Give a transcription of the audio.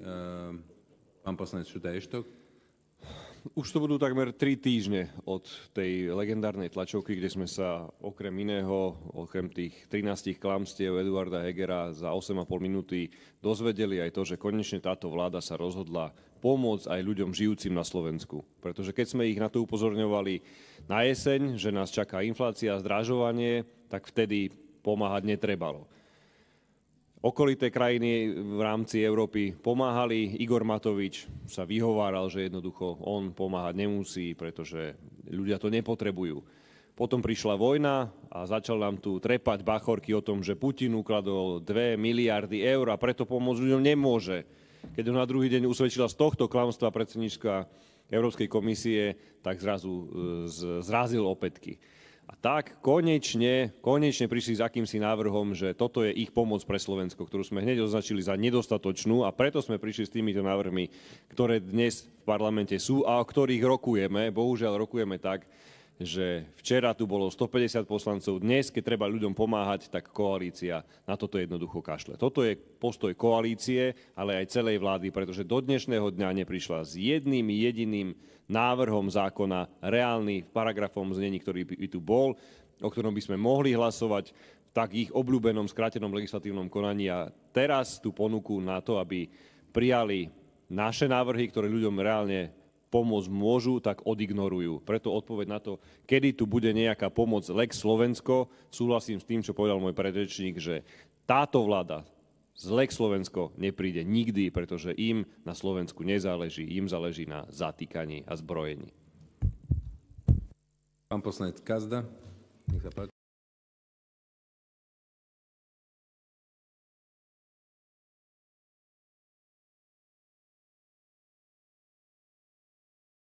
Ehm, pán poslanec Šutá Eštok. Už to budú takmer tri týždne od tej legendárnej tlačovky, kde sme sa okrem iného, okrem tých 13 klamstiev Eduarda Hegera za 8,5 minúty dozvedeli aj to, že konečne táto vláda sa rozhodla pomôcť aj ľuďom žijúcim na Slovensku. Pretože keď sme ich na to upozorňovali na jeseň, že nás čaká inflácia a zdražovanie, tak vtedy pomáhať netrebalo. Okolité krajiny v rámci Európy pomáhali. Igor Matovič sa vyhováral, že jednoducho on pomáhať nemusí, pretože ľudia to nepotrebujú. Potom prišla vojna a začal nám tu trepať bachorky o tom, že Putin ukladol 2 miliardy eur a preto pomôcť ľuďom nemôže. Keď ho na druhý deň usvedčila z tohto klamstva predsednička Európskej komisie, tak zrazu e, zrazil opätky. A tak konečne, konečne prišli s akýmsi návrhom, že toto je ich pomoc pre Slovensko, ktorú sme hneď označili za nedostatočnú a preto sme prišli s týmito návrhmi, ktoré dnes v parlamente sú a o ktorých rokujeme. Bohužiaľ rokujeme tak, že včera tu bolo 150 poslancov, dnes, keď treba ľuďom pomáhať, tak koalícia na toto jednoducho kašle. Toto je postoj koalície, ale aj celej vlády, pretože do dnešného dňa neprišla s jedným jediným návrhom zákona, reálny paragrafom znení, ktorý by tu bol, o ktorom by sme mohli hlasovať v tak ich obľúbenom skrátenom legislatívnom konaní a teraz tú ponuku na to, aby prijali naše návrhy, ktoré ľuďom reálne pomôcť môžu, tak odignorujú. Preto odpoveď na to, kedy tu bude nejaká pomoc Lex Slovensko, súhlasím s tým, čo povedal môj predrečník, že táto vláda z Lex Slovensko nepríde nikdy, pretože im na Slovensku nezáleží, im záleží na zatýkaní a zbrojení. Pán poslanec Kazda, nech sa páči.